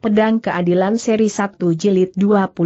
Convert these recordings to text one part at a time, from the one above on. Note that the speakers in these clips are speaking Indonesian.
Pedang Keadilan Seri 1 Jilid 24.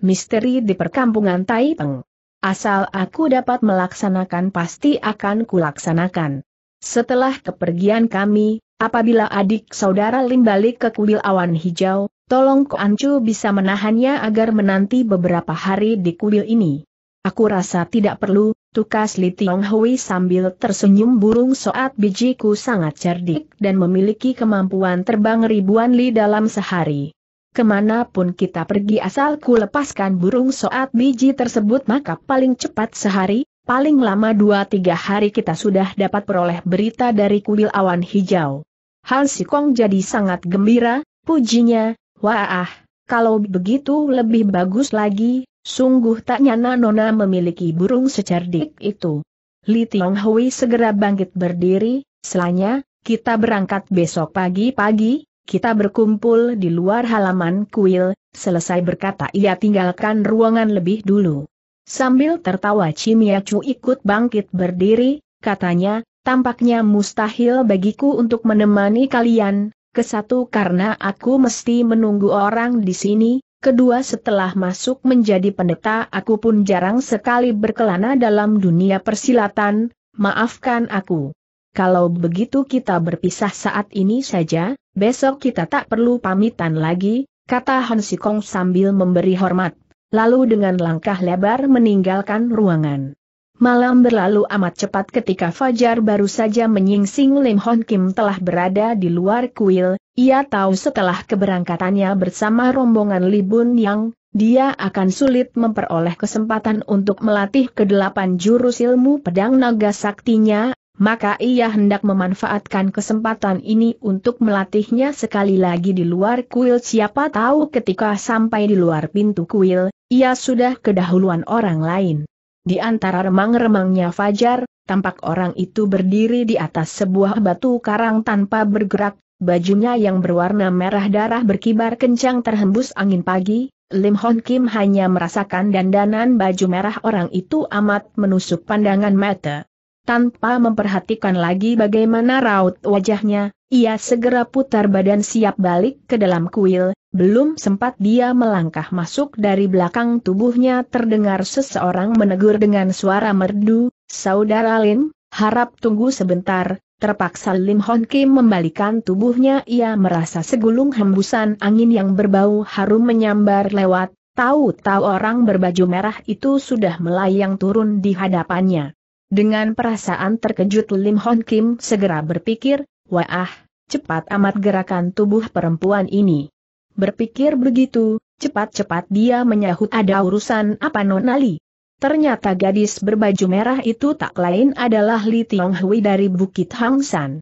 Misteri di Perkampungan Taipeng. Asal aku dapat melaksanakan pasti akan kulaksanakan. Setelah kepergian kami, apabila adik saudara Lim balik ke kuil awan hijau, tolong Ko Ancu bisa menahannya agar menanti beberapa hari di kuil ini. Aku rasa tidak perlu, Tukas Li Tiong Hui sambil tersenyum burung soat bijiku sangat cerdik dan memiliki kemampuan terbang ribuan li dalam sehari. Kemanapun kita pergi asalku lepaskan burung soat biji tersebut maka paling cepat sehari, paling lama dua tiga hari kita sudah dapat peroleh berita dari kuil awan hijau. Han Kong jadi sangat gembira, pujinya, wah ah, kalau begitu lebih bagus lagi, Sungguh tak nyana Nona memiliki burung secerdik itu. Li Tiong Hui segera bangkit berdiri, selanya, kita berangkat besok pagi-pagi, kita berkumpul di luar halaman kuil, selesai berkata ia tinggalkan ruangan lebih dulu. Sambil tertawa Cimia Chu ikut bangkit berdiri, katanya, tampaknya mustahil bagiku untuk menemani kalian, kesatu karena aku mesti menunggu orang di sini, Kedua setelah masuk menjadi pendeta aku pun jarang sekali berkelana dalam dunia persilatan, maafkan aku. Kalau begitu kita berpisah saat ini saja, besok kita tak perlu pamitan lagi, kata Hansi Kong sambil memberi hormat, lalu dengan langkah lebar meninggalkan ruangan. Malam berlalu amat cepat ketika Fajar baru saja menyingsing Lim Hon Kim telah berada di luar kuil, ia tahu setelah keberangkatannya bersama rombongan Li Yang, dia akan sulit memperoleh kesempatan untuk melatih kedelapan jurus ilmu pedang naga saktinya, maka ia hendak memanfaatkan kesempatan ini untuk melatihnya sekali lagi di luar kuil siapa tahu ketika sampai di luar pintu kuil, ia sudah kedahuluan orang lain. Di antara remang-remangnya Fajar, tampak orang itu berdiri di atas sebuah batu karang tanpa bergerak, bajunya yang berwarna merah darah berkibar kencang terhembus angin pagi, Lim Hon Kim hanya merasakan dandanan baju merah orang itu amat menusuk pandangan mata. Tanpa memperhatikan lagi bagaimana raut wajahnya, ia segera putar badan siap balik ke dalam kuil, belum sempat dia melangkah masuk dari belakang tubuhnya terdengar seseorang menegur dengan suara merdu, Saudara Lin, harap tunggu sebentar, terpaksa Lim Hon Kim membalikan tubuhnya ia merasa segulung hembusan angin yang berbau harum menyambar lewat, tahu-tahu orang berbaju merah itu sudah melayang turun di hadapannya. Dengan perasaan terkejut Lim Hon Kim segera berpikir, wah, cepat amat gerakan tubuh perempuan ini. Berpikir begitu, cepat-cepat dia menyahut ada urusan apa Nonali. Ternyata gadis berbaju merah itu tak lain adalah Li Tiong Hui dari Bukit Hangsan.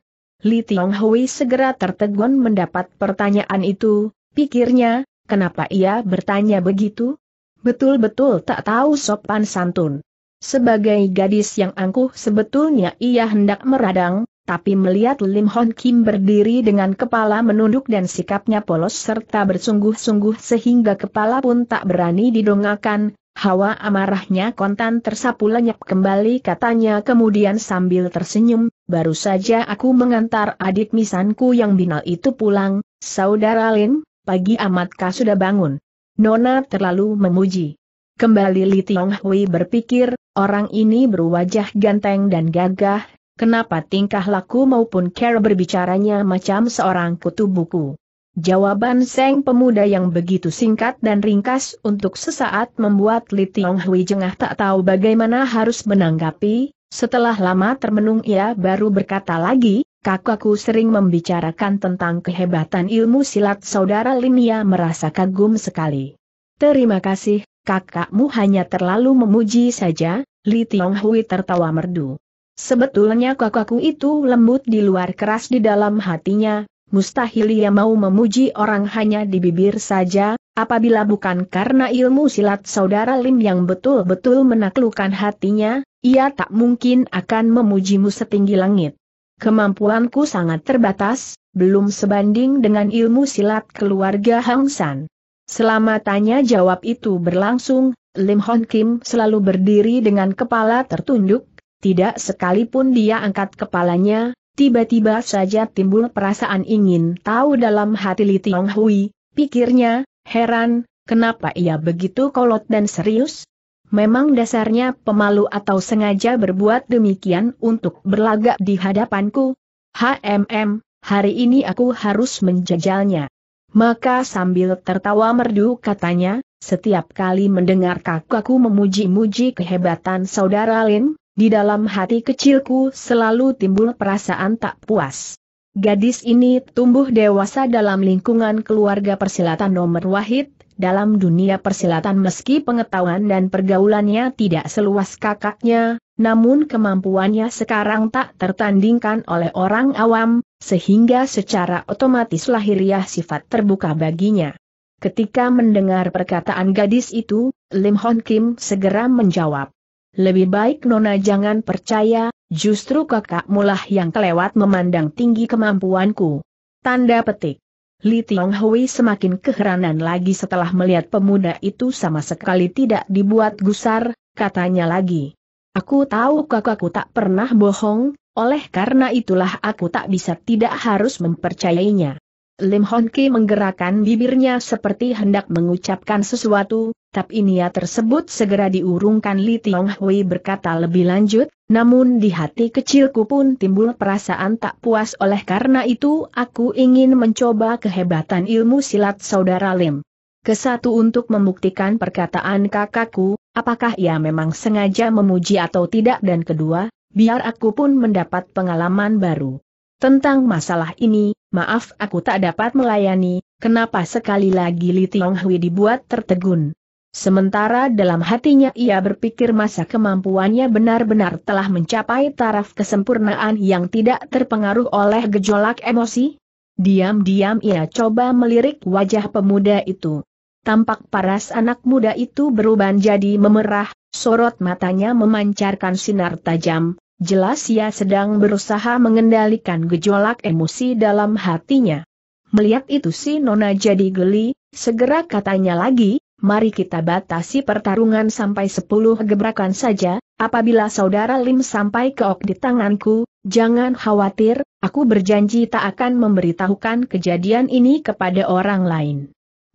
Li Tiong Hui segera tertegun mendapat pertanyaan itu, pikirnya, kenapa ia bertanya begitu? Betul-betul tak tahu sopan santun. Sebagai gadis yang angkuh sebetulnya ia hendak meradang, tapi melihat Lim Hon Kim berdiri dengan kepala menunduk dan sikapnya polos serta bersungguh-sungguh sehingga kepala pun tak berani didongakan. hawa amarahnya kontan tersapu lenyap kembali katanya kemudian sambil tersenyum, baru saja aku mengantar adik misanku yang binal itu pulang, saudara Lin, pagi amatkah sudah bangun. Nona terlalu memuji. Kembali Li Tiong Hui berpikir, orang ini berwajah ganteng dan gagah, Kenapa tingkah laku maupun cara berbicaranya macam seorang kutu buku? Jawaban Seng pemuda yang begitu singkat dan ringkas untuk sesaat membuat Li Tiong Hui jengah tak tahu bagaimana harus menanggapi, setelah lama termenung ia baru berkata lagi, kakakku sering membicarakan tentang kehebatan ilmu silat saudara Linia merasa kagum sekali. Terima kasih, kakakmu hanya terlalu memuji saja, Li Tiong Hui tertawa merdu. Sebetulnya kakakku itu lembut di luar keras di dalam hatinya, mustahil ia mau memuji orang hanya di bibir saja, apabila bukan karena ilmu silat saudara Lim yang betul-betul menaklukkan hatinya, ia tak mungkin akan memujimu setinggi langit. Kemampuanku sangat terbatas, belum sebanding dengan ilmu silat keluarga Hang San. Selama tanya jawab itu berlangsung, Lim Hon Kim selalu berdiri dengan kepala tertunduk, tidak sekalipun dia angkat kepalanya, tiba-tiba saja timbul perasaan ingin tahu dalam hati Li Tiong Hui, pikirnya, heran, kenapa ia begitu kolot dan serius? Memang dasarnya pemalu atau sengaja berbuat demikian untuk berlagak di hadapanku? HMM, hari ini aku harus menjajalnya. Maka sambil tertawa merdu katanya, setiap kali mendengar kakakku memuji-muji kehebatan saudara Lin, di dalam hati kecilku selalu timbul perasaan tak puas. Gadis ini tumbuh dewasa dalam lingkungan keluarga persilatan nomor wahid, dalam dunia persilatan meski pengetahuan dan pergaulannya tidak seluas kakaknya, namun kemampuannya sekarang tak tertandingkan oleh orang awam, sehingga secara otomatis lahiriah sifat terbuka baginya. Ketika mendengar perkataan gadis itu, Lim Hon Kim segera menjawab. Lebih baik Nona jangan percaya, justru kakak mulah yang kelewat memandang tinggi kemampuanku. Tanda petik. Li Tiong Hui semakin keheranan lagi setelah melihat pemuda itu sama sekali tidak dibuat gusar, katanya lagi. Aku tahu kakakku tak pernah bohong, oleh karena itulah aku tak bisa tidak harus mempercayainya. Lim Hon Ki menggerakkan bibirnya seperti hendak mengucapkan sesuatu, tapi niat tersebut segera diurungkan Li Tiong Hui berkata lebih lanjut, namun di hati kecilku pun timbul perasaan tak puas oleh karena itu aku ingin mencoba kehebatan ilmu silat saudara Lim. Kesatu untuk membuktikan perkataan kakakku, apakah ia memang sengaja memuji atau tidak dan kedua, biar aku pun mendapat pengalaman baru. Tentang masalah ini, maaf aku tak dapat melayani, kenapa sekali lagi Li Tiong Hui dibuat tertegun. Sementara dalam hatinya ia berpikir masa kemampuannya benar-benar telah mencapai taraf kesempurnaan yang tidak terpengaruh oleh gejolak emosi? Diam-diam ia coba melirik wajah pemuda itu. Tampak paras anak muda itu berubah jadi memerah, sorot matanya memancarkan sinar tajam, Jelas ia sedang berusaha mengendalikan gejolak emosi dalam hatinya. Melihat itu si Nona jadi geli, segera katanya lagi, mari kita batasi pertarungan sampai 10 gebrakan saja, apabila saudara Lim sampai keok di tanganku, jangan khawatir, aku berjanji tak akan memberitahukan kejadian ini kepada orang lain.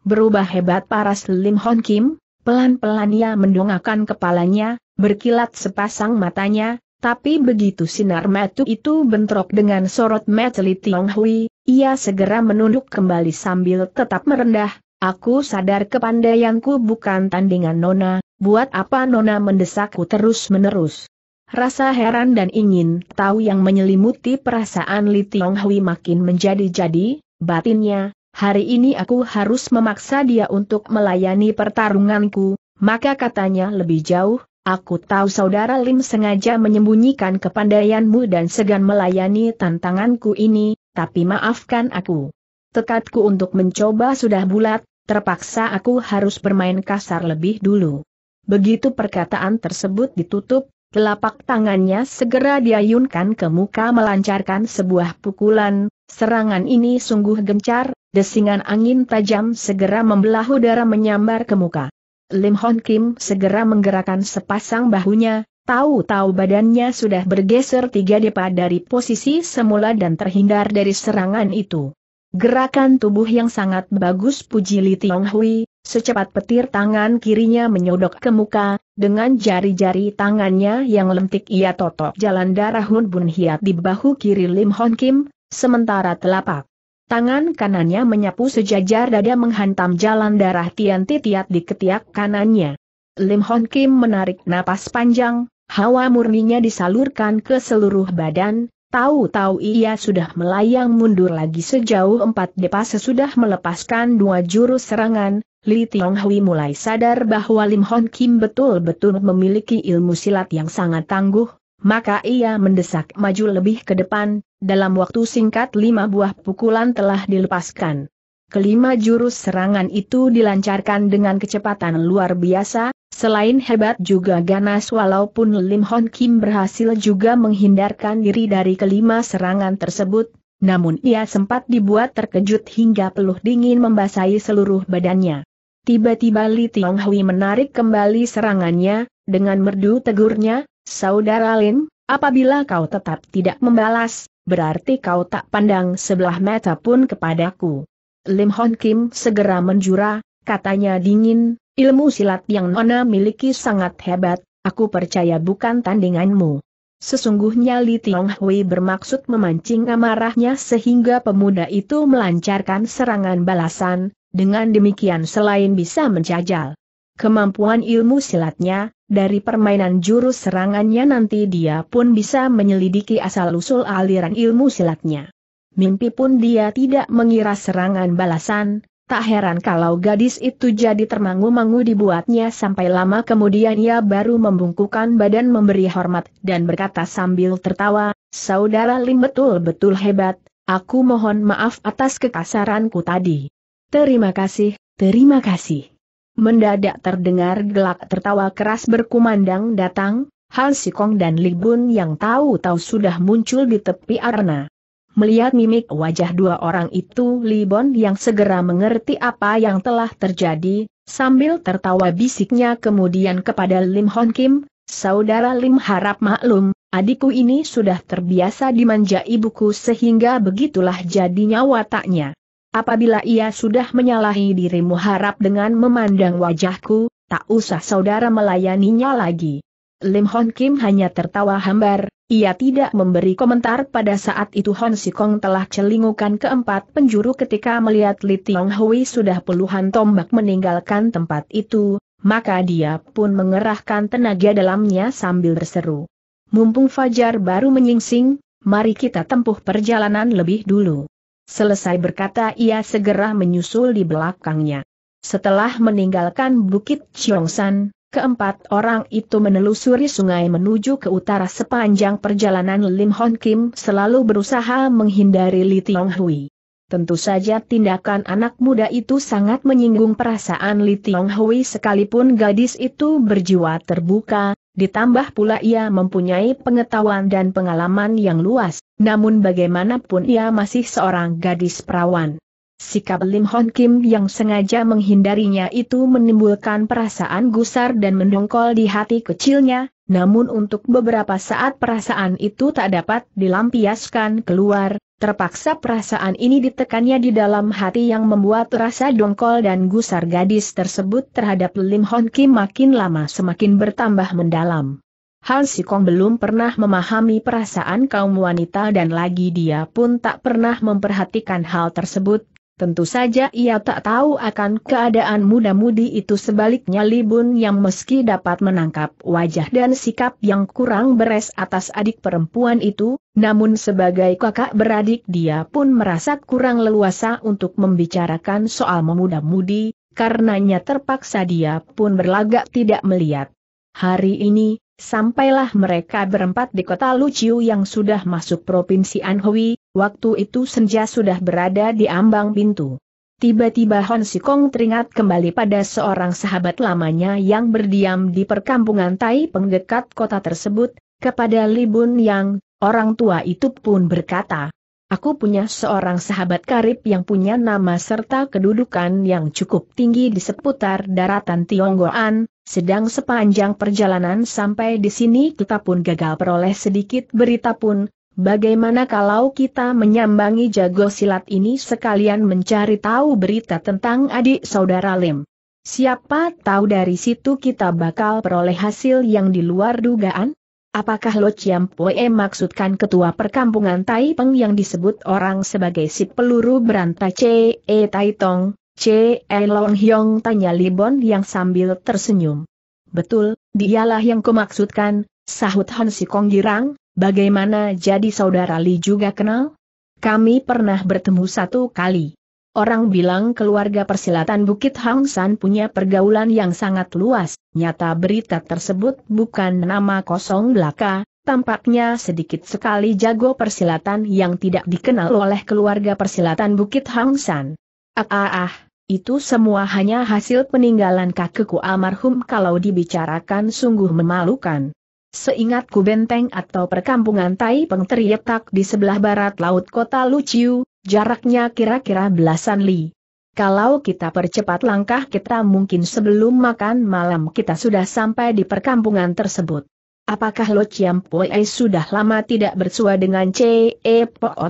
Berubah hebat paras Lim Hon Kim, pelan-pelan ia mendongakkan kepalanya, berkilat sepasang matanya, tapi begitu sinar metu itu bentrok dengan sorot mata Li Tiong Hui, ia segera menunduk kembali sambil tetap merendah, aku sadar kepandaianku bukan tandingan Nona, buat apa Nona mendesakku terus-menerus. Rasa heran dan ingin tahu yang menyelimuti perasaan Li Tiong Hui makin menjadi-jadi, batinnya, hari ini aku harus memaksa dia untuk melayani pertarunganku, maka katanya lebih jauh, Aku tahu saudara Lim sengaja menyembunyikan kepandaianmu dan segan melayani tantanganku ini, tapi maafkan aku. Tekadku untuk mencoba sudah bulat, terpaksa aku harus bermain kasar lebih dulu. Begitu perkataan tersebut ditutup, telapak tangannya segera diayunkan ke muka melancarkan sebuah pukulan, serangan ini sungguh gencar, desingan angin tajam segera membelah udara menyambar ke muka. Lim Hon Kim segera menggerakkan sepasang bahunya, tahu-tahu badannya sudah bergeser tiga depa dari posisi semula dan terhindar dari serangan itu. Gerakan tubuh yang sangat bagus puji Li Tiong Hui, secepat petir tangan kirinya menyodok ke muka, dengan jari-jari tangannya yang lentik ia totok jalan darah Hun Bun Hiat di bahu kiri Lim Hon Kim, sementara telapak Tangan kanannya menyapu sejajar dada menghantam jalan darah Tian Titiat di ketiak kanannya. Lim Hon Kim menarik napas panjang, hawa murninya disalurkan ke seluruh badan, tahu-tahu ia sudah melayang mundur lagi sejauh empat depa sesudah melepaskan dua jurus serangan, Li Tiong Hui mulai sadar bahwa Lim Hon Kim betul-betul memiliki ilmu silat yang sangat tangguh, maka ia mendesak maju lebih ke depan, dalam waktu singkat lima buah pukulan telah dilepaskan. Kelima jurus serangan itu dilancarkan dengan kecepatan luar biasa, selain hebat juga ganas walaupun Lim Hon Kim berhasil juga menghindarkan diri dari kelima serangan tersebut, namun ia sempat dibuat terkejut hingga peluh dingin membasahi seluruh badannya. Tiba-tiba Li Tiong Hui menarik kembali serangannya, dengan merdu tegurnya, Saudara Lin, apabila kau tetap tidak membalas, berarti kau tak pandang sebelah mata pun kepadaku. Lim Hon Kim segera menjura, katanya dingin, ilmu silat yang Nona miliki sangat hebat, aku percaya bukan tandinganmu. Sesungguhnya Li Tiong Hui bermaksud memancing amarahnya sehingga pemuda itu melancarkan serangan balasan, dengan demikian selain bisa menjajal kemampuan ilmu silatnya, dari permainan jurus serangannya nanti dia pun bisa menyelidiki asal-usul aliran ilmu silatnya. Mimpi pun dia tidak mengira serangan balasan, tak heran kalau gadis itu jadi termangu-mangu dibuatnya sampai lama kemudian ia baru membungkukan badan memberi hormat dan berkata sambil tertawa, Saudara Lim betul-betul hebat, aku mohon maaf atas kekasaranku tadi. Terima kasih, terima kasih mendadak terdengar gelak tertawa keras berkumandang datang, Han Sikong dan Libun yang tahu-tahu sudah muncul di tepi arena. Melihat mimik wajah dua orang itu Li yang segera mengerti apa yang telah terjadi, sambil tertawa bisiknya kemudian kepada Lim Hon Kim, Saudara Lim harap maklum, adikku ini sudah terbiasa dimanja ibuku sehingga begitulah jadinya wataknya. Apabila ia sudah menyalahi dirimu harap dengan memandang wajahku, tak usah saudara melayaninya lagi. Lim Hon Kim hanya tertawa hambar, ia tidak memberi komentar pada saat itu Hon Sikong telah celingukan keempat penjuru ketika melihat Li Tiong Hui sudah puluhan tombak meninggalkan tempat itu, maka dia pun mengerahkan tenaga dalamnya sambil berseru. Mumpung Fajar baru menyingsing, mari kita tempuh perjalanan lebih dulu. Selesai berkata ia segera menyusul di belakangnya. Setelah meninggalkan Bukit Cheongsan, keempat orang itu menelusuri sungai menuju ke utara sepanjang perjalanan Lim Hon Kim selalu berusaha menghindari Li Tiong Hui. Tentu saja tindakan anak muda itu sangat menyinggung perasaan Li Tiong Hui sekalipun gadis itu berjiwa terbuka, ditambah pula ia mempunyai pengetahuan dan pengalaman yang luas, namun bagaimanapun ia masih seorang gadis perawan. Sikap Lim Hon Kim yang sengaja menghindarinya itu menimbulkan perasaan gusar dan mendongkol di hati kecilnya, namun untuk beberapa saat perasaan itu tak dapat dilampiaskan keluar, Terpaksa perasaan ini ditekannya di dalam hati yang membuat rasa dongkol dan gusar gadis tersebut terhadap Lim Hon Kim makin lama semakin bertambah mendalam. Han Sikong belum pernah memahami perasaan kaum wanita dan lagi dia pun tak pernah memperhatikan hal tersebut, Tentu saja ia tak tahu akan keadaan muda-mudi itu sebaliknya Libun yang meski dapat menangkap wajah dan sikap yang kurang beres atas adik perempuan itu, namun sebagai kakak beradik dia pun merasa kurang leluasa untuk membicarakan soal memuda-mudi, karenanya terpaksa dia pun berlagak tidak melihat. Hari ini, sampailah mereka berempat di kota Luciu yang sudah masuk provinsi Anhui, Waktu itu senja sudah berada di ambang pintu. Tiba-tiba Hon Sikong teringat kembali pada seorang sahabat lamanya yang berdiam di perkampungan Tai pengdekat kota tersebut, kepada Li Bun Yang, orang tua itu pun berkata, Aku punya seorang sahabat karib yang punya nama serta kedudukan yang cukup tinggi di seputar daratan Tionggoan, sedang sepanjang perjalanan sampai di sini kita pun gagal peroleh sedikit berita pun, Bagaimana kalau kita menyambangi jago silat ini sekalian mencari tahu berita tentang adik saudara Lim? Siapa tahu dari situ kita bakal peroleh hasil yang di luar dugaan? Apakah Lo Chiam Poe maksudkan ketua perkampungan Tai Peng yang disebut orang sebagai si peluru berantai C.E. Tong, C.E. Long Hyong tanya Libon yang sambil tersenyum. Betul, dialah yang kumaksudkan, sahut Han Si Kong Girang, Bagaimana jadi saudara Li juga kenal? Kami pernah bertemu satu kali. Orang bilang keluarga persilatan Bukit Hang San punya pergaulan yang sangat luas, nyata berita tersebut bukan nama kosong belaka, tampaknya sedikit sekali jago persilatan yang tidak dikenal oleh keluarga persilatan Bukit Hangsan. Ah ah ah, itu semua hanya hasil peninggalan kakekku almarhum kalau dibicarakan sungguh memalukan. Seingatku benteng atau perkampungan Tai Peng terletak di sebelah barat laut kota Luciu, jaraknya kira-kira belasan li. Kalau kita percepat langkah kita mungkin sebelum makan malam kita sudah sampai di perkampungan tersebut. Apakah Lo Chiam Pue sudah lama tidak bersua dengan C.E. E.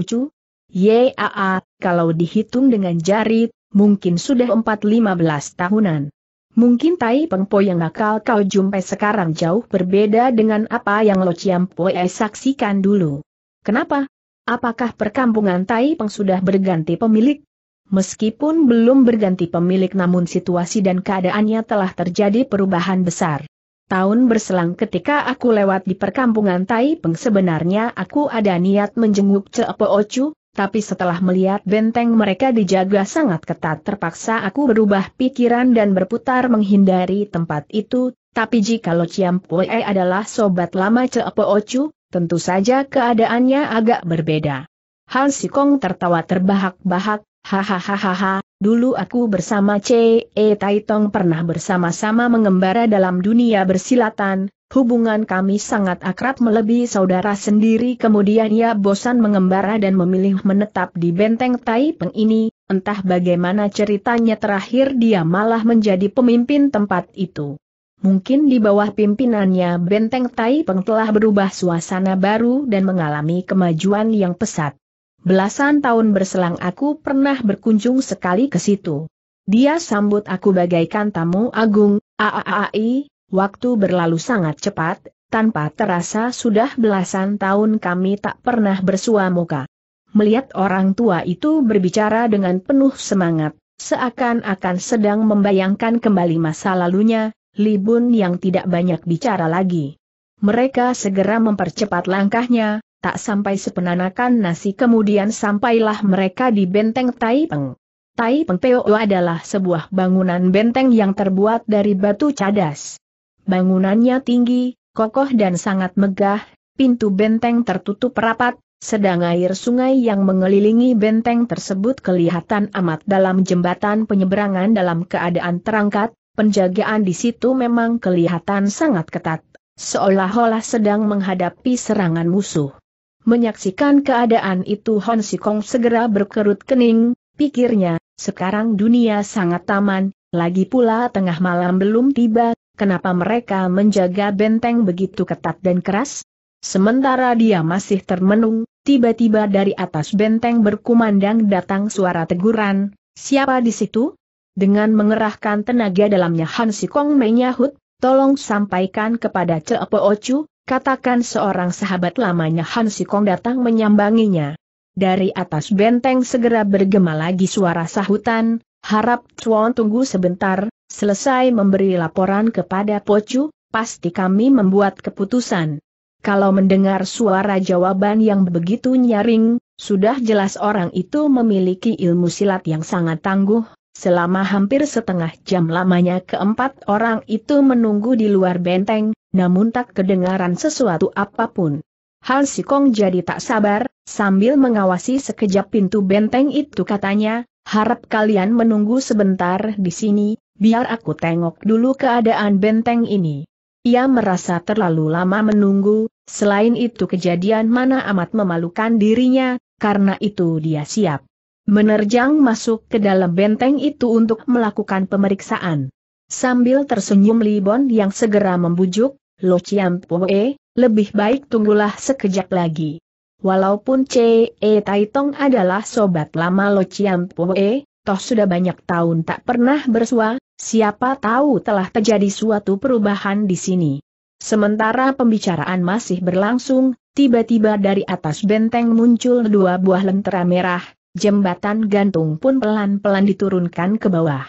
Chu? Yaa, kalau dihitung dengan jari, mungkin sudah 4-15 tahunan. Mungkin Tai Pengpo yang nakal kau jumpai sekarang jauh berbeda dengan apa yang Lo Chiam Poe saksikan dulu. Kenapa? Apakah perkampungan Tai Peng sudah berganti pemilik? Meskipun belum berganti pemilik namun situasi dan keadaannya telah terjadi perubahan besar. Tahun berselang ketika aku lewat di perkampungan Tai Peng sebenarnya aku ada niat menjenguk Cepo Ocu, tapi setelah melihat benteng mereka dijaga sangat ketat terpaksa aku berubah pikiran dan berputar menghindari tempat itu, tapi jika Lo Chiam Pue adalah sobat lama Cepo Ocu, tentu saja keadaannya agak berbeda. Han Sikong tertawa terbahak-bahak, hahaha, dulu aku bersama C.E. Taitong pernah bersama-sama mengembara dalam dunia bersilatan, Hubungan kami sangat akrab melebihi saudara sendiri kemudian ia bosan mengembara dan memilih menetap di benteng Taipeng ini, entah bagaimana ceritanya terakhir dia malah menjadi pemimpin tempat itu. Mungkin di bawah pimpinannya benteng Taipeng telah berubah suasana baru dan mengalami kemajuan yang pesat. Belasan tahun berselang aku pernah berkunjung sekali ke situ. Dia sambut aku bagaikan tamu agung, aaai, Waktu berlalu sangat cepat, tanpa terasa sudah belasan tahun kami tak pernah bersua muka. Melihat orang tua itu berbicara dengan penuh semangat, seakan-akan sedang membayangkan kembali masa lalunya, Libun yang tidak banyak bicara lagi. Mereka segera mempercepat langkahnya, tak sampai sepenanakan nasi kemudian sampailah mereka di benteng Taipeng. Taipeng Teo adalah sebuah bangunan benteng yang terbuat dari batu cadas bangunannya tinggi, kokoh dan sangat megah, pintu benteng tertutup rapat, sedang air sungai yang mengelilingi benteng tersebut kelihatan amat dalam jembatan penyeberangan dalam keadaan terangkat, penjagaan di situ memang kelihatan sangat ketat, seolah-olah sedang menghadapi serangan musuh. Menyaksikan keadaan itu Hon Sikong segera berkerut kening, pikirnya, sekarang dunia sangat aman, lagi pula tengah malam belum tiba, kenapa mereka menjaga benteng begitu ketat dan keras? Sementara dia masih termenung, tiba-tiba dari atas benteng berkumandang datang suara teguran, siapa di situ? Dengan mengerahkan tenaga dalamnya Han Sikong menyahut, tolong sampaikan kepada Cepo Ocu, katakan seorang sahabat lamanya Han Sikong datang menyambanginya. Dari atas benteng segera bergema lagi suara sahutan, harap Chuan tunggu sebentar, Selesai memberi laporan kepada Pocu, pasti kami membuat keputusan. Kalau mendengar suara jawaban yang begitu nyaring, sudah jelas orang itu memiliki ilmu silat yang sangat tangguh. Selama hampir setengah jam lamanya keempat orang itu menunggu di luar benteng, namun tak kedengaran sesuatu apapun. Hal Si Kong jadi tak sabar, sambil mengawasi sekejap pintu benteng itu katanya, harap kalian menunggu sebentar di sini, biar aku tengok dulu keadaan benteng ini. Ia merasa terlalu lama menunggu, selain itu kejadian mana amat memalukan dirinya, karena itu dia siap menerjang masuk ke dalam benteng itu untuk melakukan pemeriksaan. Sambil tersenyum Libon yang segera membujuk, Lo Chiam Poe, lebih baik tunggulah sekejap lagi. Walaupun C.E. Taitong adalah sobat lama Lo Chiam Poe, toh sudah banyak tahun tak pernah bersua, siapa tahu telah terjadi suatu perubahan di sini. Sementara pembicaraan masih berlangsung, tiba-tiba dari atas benteng muncul dua buah lentera merah, jembatan gantung pun pelan-pelan diturunkan ke bawah.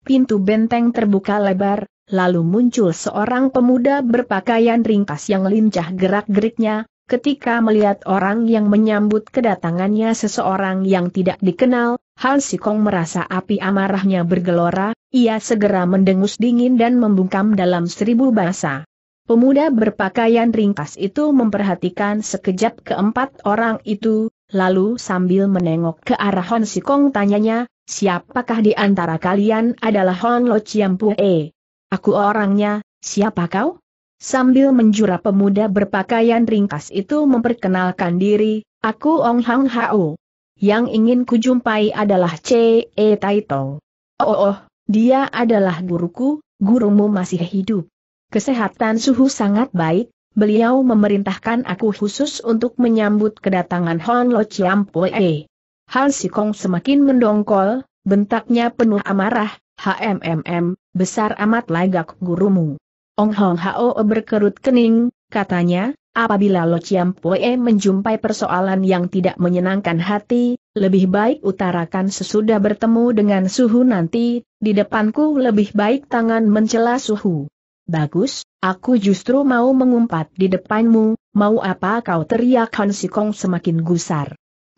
Pintu benteng terbuka lebar, lalu muncul seorang pemuda berpakaian ringkas yang lincah gerak-geriknya, Ketika melihat orang yang menyambut kedatangannya seseorang yang tidak dikenal, Han Sikong merasa api amarahnya bergelora, ia segera mendengus dingin dan membungkam dalam seribu bahasa. Pemuda berpakaian ringkas itu memperhatikan sekejap keempat orang itu, lalu sambil menengok ke arah Han Sikong tanyanya, siapakah di antara kalian adalah Hon Lo Chiam Pue? Aku orangnya, siapa kau? Sambil menjura pemuda berpakaian ringkas itu memperkenalkan diri, aku Ong Hang Hao. Yang ingin kujumpai adalah C.E. Taito. Oh, oh, oh, dia adalah guruku, gurumu masih hidup. Kesehatan suhu sangat baik, beliau memerintahkan aku khusus untuk menyambut kedatangan Hon Lo Chiam Hal Han Sikong semakin mendongkol, bentaknya penuh amarah, HMMM, besar amat lagak gurumu. Ong Hong Hao berkerut kening, katanya, apabila Lo Chiam Poe menjumpai persoalan yang tidak menyenangkan hati, lebih baik utarakan sesudah bertemu dengan Suhu nanti, di depanku lebih baik tangan mencela Suhu. Bagus, aku justru mau mengumpat di depanmu, mau apa kau teriak Han Sikong semakin gusar.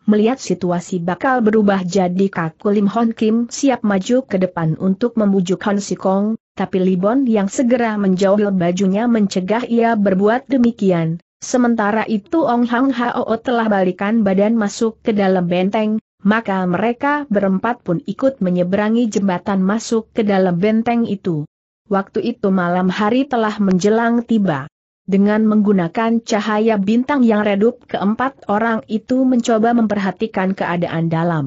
Melihat situasi bakal berubah jadi kaku Lim Hon Kim siap maju ke depan untuk membujuk Han Sikong, tapi Libon yang segera menjauh bajunya mencegah ia berbuat demikian. Sementara itu Ong Hang Hao telah balikan badan masuk ke dalam benteng, maka mereka berempat pun ikut menyeberangi jembatan masuk ke dalam benteng itu. Waktu itu malam hari telah menjelang tiba. Dengan menggunakan cahaya bintang yang redup keempat orang itu mencoba memperhatikan keadaan dalam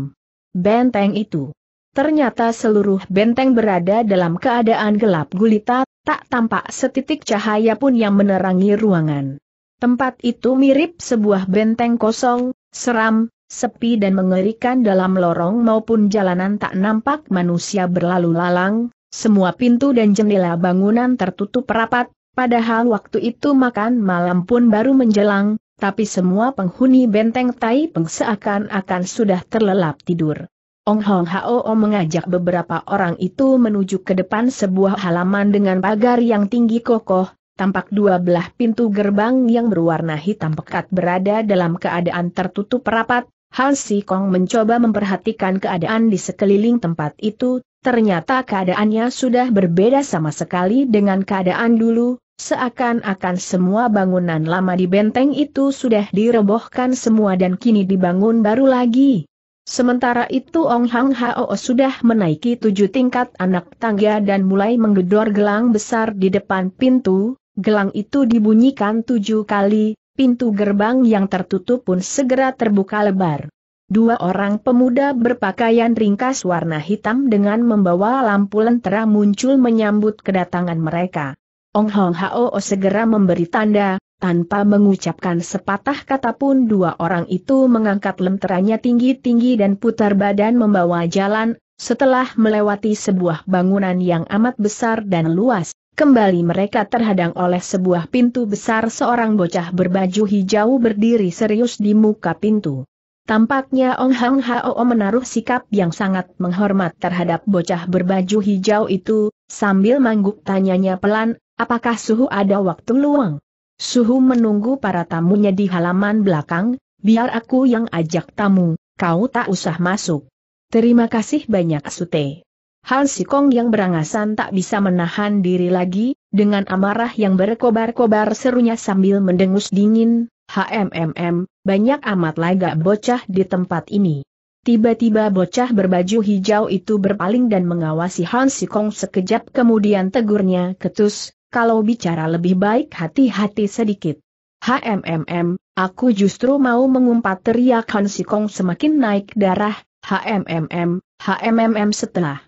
benteng itu. Ternyata seluruh benteng berada dalam keadaan gelap gulita, tak tampak setitik cahaya pun yang menerangi ruangan. Tempat itu mirip sebuah benteng kosong, seram, sepi dan mengerikan dalam lorong maupun jalanan tak nampak manusia berlalu lalang, semua pintu dan jendela bangunan tertutup rapat, Padahal waktu itu makan malam pun baru menjelang, tapi semua penghuni benteng Tai Peng seakan-akan sudah terlelap tidur. Ong Hong Hao mengajak beberapa orang itu menuju ke depan sebuah halaman dengan pagar yang tinggi kokoh, tampak dua belah pintu gerbang yang berwarna hitam pekat berada dalam keadaan tertutup rapat, Han Si Kong mencoba memperhatikan keadaan di sekeliling tempat itu, ternyata keadaannya sudah berbeda sama sekali dengan keadaan dulu, seakan-akan semua bangunan lama di benteng itu sudah direbohkan semua dan kini dibangun baru lagi. Sementara itu Ong Hang Hao sudah menaiki tujuh tingkat anak tangga dan mulai menggedor gelang besar di depan pintu, gelang itu dibunyikan tujuh kali, pintu gerbang yang tertutup pun segera terbuka lebar. Dua orang pemuda berpakaian ringkas warna hitam dengan membawa lampu lentera muncul menyambut kedatangan mereka. Ong Hong Hao segera memberi tanda, tanpa mengucapkan sepatah kata pun dua orang itu mengangkat lenteranya tinggi-tinggi dan putar badan membawa jalan, setelah melewati sebuah bangunan yang amat besar dan luas, Kembali mereka terhadang oleh sebuah pintu besar seorang bocah berbaju hijau berdiri serius di muka pintu. Tampaknya Ong Hang Hao menaruh sikap yang sangat menghormat terhadap bocah berbaju hijau itu, sambil mangguk tanyanya pelan, apakah suhu ada waktu luang? Suhu menunggu para tamunya di halaman belakang, biar aku yang ajak tamu, kau tak usah masuk. Terima kasih banyak Sute. Han Sikong yang berangasan tak bisa menahan diri lagi, dengan amarah yang berkobar-kobar serunya sambil mendengus dingin, HMMM, banyak amat laga bocah di tempat ini. Tiba-tiba bocah berbaju hijau itu berpaling dan mengawasi Han Sikong sekejap kemudian tegurnya ketus, kalau bicara lebih baik hati-hati sedikit. HMMM, aku justru mau mengumpat teriak Han Sikong semakin naik darah, HMMM, HMMM setelah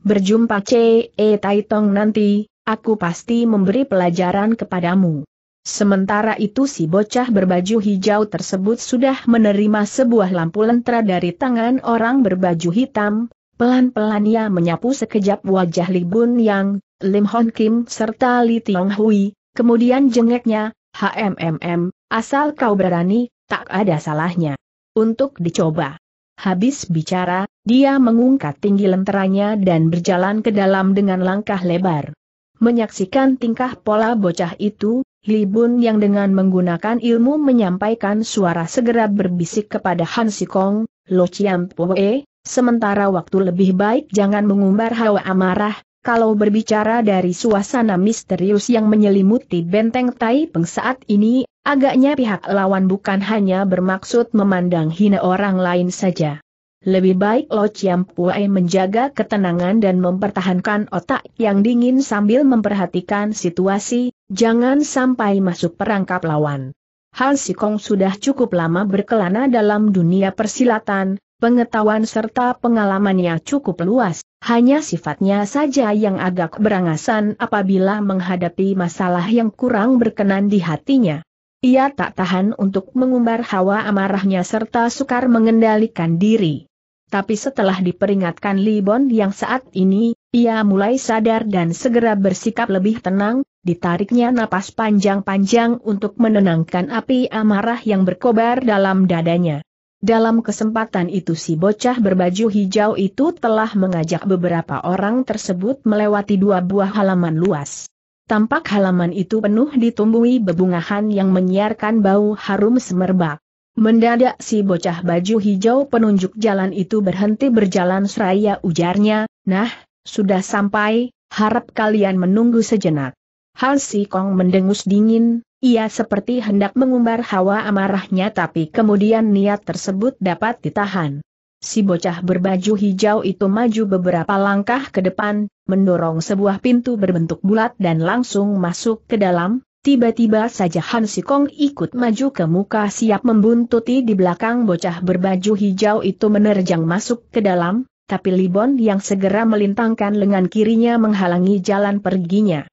Berjumpa C. E. Taitong nanti, aku pasti memberi pelajaran kepadamu. Sementara itu si bocah berbaju hijau tersebut sudah menerima sebuah lampu lentera dari tangan orang berbaju hitam, pelan-pelan ia menyapu sekejap wajah Li Bun Yang, Lim Hon Kim serta Li Tiong Hui, kemudian jengeknya, HMMM, asal kau berani, tak ada salahnya. Untuk dicoba. Habis bicara, dia mengungkat tinggi lenteranya dan berjalan ke dalam dengan langkah lebar. Menyaksikan tingkah pola bocah itu, Libun yang dengan menggunakan ilmu menyampaikan suara segera berbisik kepada Han Sikong, Lo Chiam Poe, sementara waktu lebih baik jangan mengumbar hawa amarah, kalau berbicara dari suasana misterius yang menyelimuti benteng Tai Peng saat ini, Agaknya pihak lawan bukan hanya bermaksud memandang hina orang lain saja. Lebih baik Lo Chiam Pue menjaga ketenangan dan mempertahankan otak yang dingin sambil memperhatikan situasi, jangan sampai masuk perangkap lawan. Han Kong sudah cukup lama berkelana dalam dunia persilatan, pengetahuan serta pengalamannya cukup luas, hanya sifatnya saja yang agak berangasan apabila menghadapi masalah yang kurang berkenan di hatinya. Ia tak tahan untuk mengumbar hawa amarahnya serta sukar mengendalikan diri. Tapi setelah diperingatkan Libon yang saat ini, ia mulai sadar dan segera bersikap lebih tenang, ditariknya napas panjang-panjang untuk menenangkan api amarah yang berkobar dalam dadanya. Dalam kesempatan itu si bocah berbaju hijau itu telah mengajak beberapa orang tersebut melewati dua buah halaman luas. Tampak halaman itu penuh ditumbuhi bebungahan yang menyiarkan bau harum semerbak. Mendadak si bocah baju hijau penunjuk jalan itu berhenti berjalan seraya ujarnya, nah, sudah sampai, harap kalian menunggu sejenak. Hal Si Kong mendengus dingin, ia seperti hendak mengumbar hawa amarahnya tapi kemudian niat tersebut dapat ditahan. Si bocah berbaju hijau itu maju beberapa langkah ke depan, mendorong sebuah pintu berbentuk bulat dan langsung masuk ke dalam, tiba-tiba saja Han Sikong ikut maju ke muka siap membuntuti di belakang bocah berbaju hijau itu menerjang masuk ke dalam, tapi Libon yang segera melintangkan lengan kirinya menghalangi jalan perginya.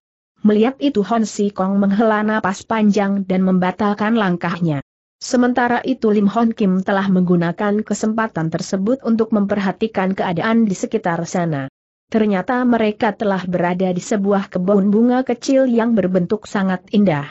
Melihat itu Han Si Kong menghela napas panjang dan membatalkan langkahnya. Sementara itu Lim Hon Kim telah menggunakan kesempatan tersebut untuk memperhatikan keadaan di sekitar sana. Ternyata mereka telah berada di sebuah kebun bunga kecil yang berbentuk sangat indah.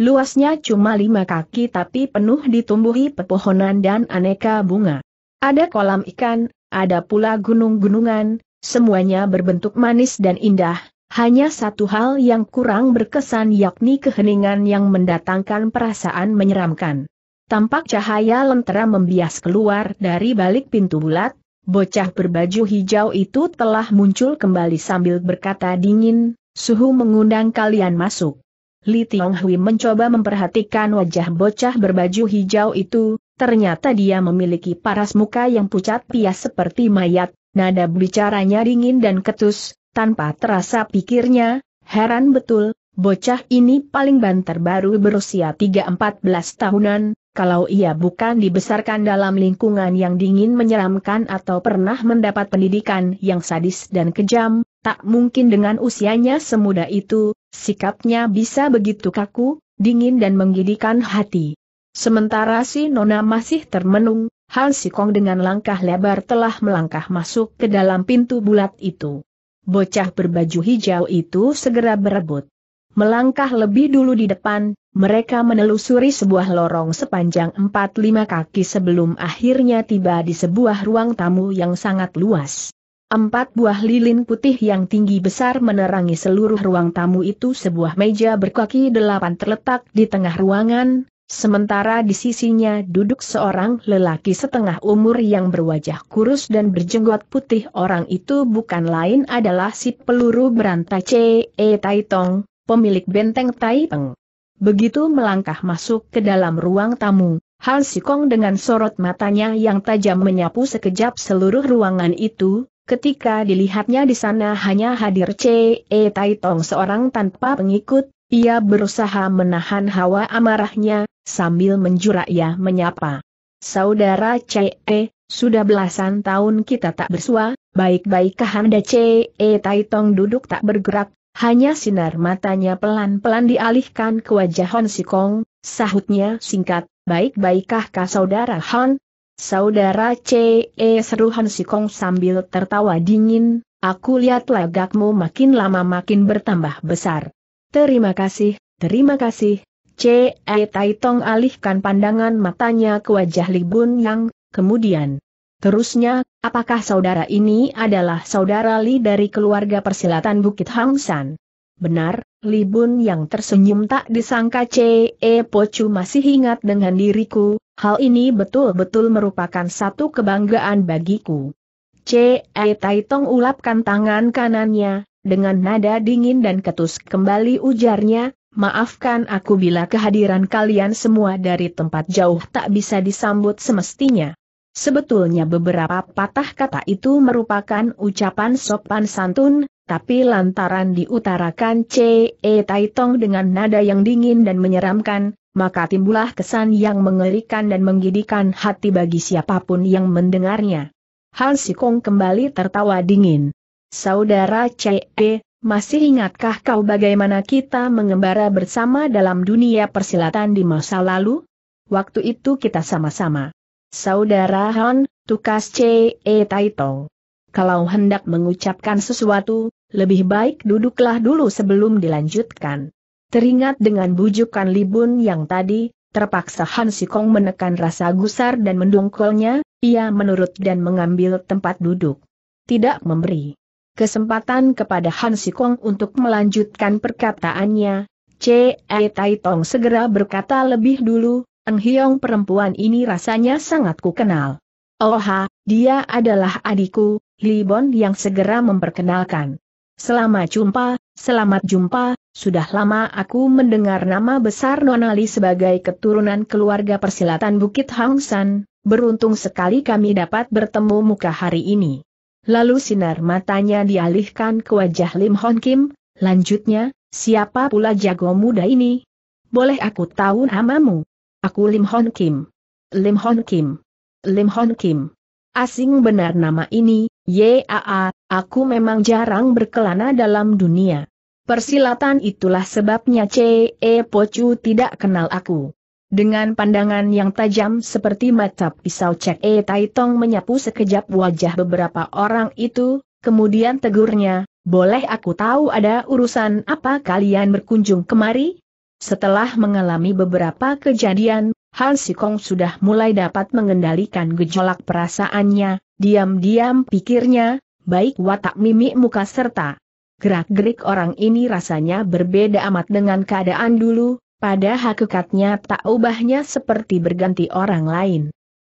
Luasnya cuma lima kaki tapi penuh ditumbuhi pepohonan dan aneka bunga. Ada kolam ikan, ada pula gunung-gunungan, semuanya berbentuk manis dan indah, hanya satu hal yang kurang berkesan yakni keheningan yang mendatangkan perasaan menyeramkan. Tampak cahaya lentera membias keluar dari balik pintu bulat, bocah berbaju hijau itu telah muncul kembali sambil berkata dingin, suhu mengundang kalian masuk. Li Tionghui mencoba memperhatikan wajah bocah berbaju hijau itu, ternyata dia memiliki paras muka yang pucat pias seperti mayat, nada bicaranya dingin dan ketus, tanpa terasa pikirnya, heran betul, bocah ini paling banter baru berusia 3-14 tahunan, kalau ia bukan dibesarkan dalam lingkungan yang dingin menyeramkan atau pernah mendapat pendidikan yang sadis dan kejam, tak mungkin dengan usianya semuda itu, sikapnya bisa begitu kaku, dingin dan menggidikan hati. Sementara si Nona masih termenung, Han Sikong dengan langkah lebar telah melangkah masuk ke dalam pintu bulat itu. Bocah berbaju hijau itu segera berebut. Melangkah lebih dulu di depan, mereka menelusuri sebuah lorong sepanjang 45 kaki sebelum akhirnya tiba di sebuah ruang tamu yang sangat luas. Empat buah lilin putih yang tinggi besar menerangi seluruh ruang tamu itu sebuah meja berkaki delapan terletak di tengah ruangan, sementara di sisinya duduk seorang lelaki setengah umur yang berwajah kurus dan berjenggot putih orang itu bukan lain adalah si peluru berantai C.E. Taitong, pemilik benteng Taipeng. Begitu melangkah masuk ke dalam ruang tamu, Han Sikong dengan sorot matanya yang tajam menyapu sekejap seluruh ruangan itu, ketika dilihatnya di sana hanya hadir C.E. Tai Tong seorang tanpa pengikut, ia berusaha menahan hawa amarahnya, sambil ia menyapa. Saudara C.E., sudah belasan tahun kita tak bersua, baik-baik kahanda C.E. Tai Tong duduk tak bergerak, hanya sinar matanya pelan-pelan dialihkan ke wajah Hon Sikong, sahutnya singkat, baik-baikkah kah saudara Hon? Saudara CE seru Hon Sikong sambil tertawa dingin, aku lihat lagakmu makin lama makin bertambah besar. Terima kasih, terima kasih. CE Taitong alihkan pandangan matanya ke wajah Libun Yang, kemudian Terusnya, apakah saudara ini adalah saudara Li dari keluarga persilatan Bukit Hangsan? Benar, Li Bun yang tersenyum tak disangka C.E. Pocu masih ingat dengan diriku, hal ini betul-betul merupakan satu kebanggaan bagiku. C.E. Taitong ulapkan tangan kanannya, dengan nada dingin dan ketus kembali ujarnya, maafkan aku bila kehadiran kalian semua dari tempat jauh tak bisa disambut semestinya. Sebetulnya beberapa patah kata itu merupakan ucapan sopan santun, tapi lantaran diutarakan C.E. Taitong dengan nada yang dingin dan menyeramkan, maka timbullah kesan yang mengerikan dan menggidikan hati bagi siapapun yang mendengarnya. Han Sikong kembali tertawa dingin. Saudara C.E., masih ingatkah kau bagaimana kita mengembara bersama dalam dunia persilatan di masa lalu? Waktu itu kita sama-sama Saudara Han, tukas C. E. Taito. Kalau hendak mengucapkan sesuatu, lebih baik duduklah dulu sebelum dilanjutkan. Teringat dengan bujukan Libun yang tadi, terpaksa Han Sikong menekan rasa gusar dan mendongkolnya, ia menurut dan mengambil tempat duduk. Tidak memberi kesempatan kepada Han Sikong untuk melanjutkan perkataannya, C.E. Taitong segera berkata lebih dulu, Eng perempuan ini rasanya sangat kukenal. kenal. Oha, dia adalah adikku, Libon yang segera memperkenalkan. Selamat jumpa, selamat jumpa, sudah lama aku mendengar nama besar Nonali sebagai keturunan keluarga persilatan Bukit Hangsan, beruntung sekali kami dapat bertemu muka hari ini. Lalu sinar matanya dialihkan ke wajah Lim Hon Kim, lanjutnya, siapa pula jago muda ini? Boleh aku tahu namamu? Aku Lim Hon Kim. Lim Hon Kim. Lim Hon Kim. Asing benar nama ini, YAA, aku memang jarang berkelana dalam dunia. Persilatan itulah sebabnya C.E. Pocu tidak kenal aku. Dengan pandangan yang tajam seperti mata pisau C.E. Taitong menyapu sekejap wajah beberapa orang itu, kemudian tegurnya, boleh aku tahu ada urusan apa kalian berkunjung kemari? Setelah mengalami beberapa kejadian, Han Sikong sudah mulai dapat mengendalikan gejolak perasaannya, diam-diam pikirnya, baik watak mimik muka serta gerak-gerik orang ini rasanya berbeda amat dengan keadaan dulu, pada hakikatnya tak ubahnya seperti berganti orang lain.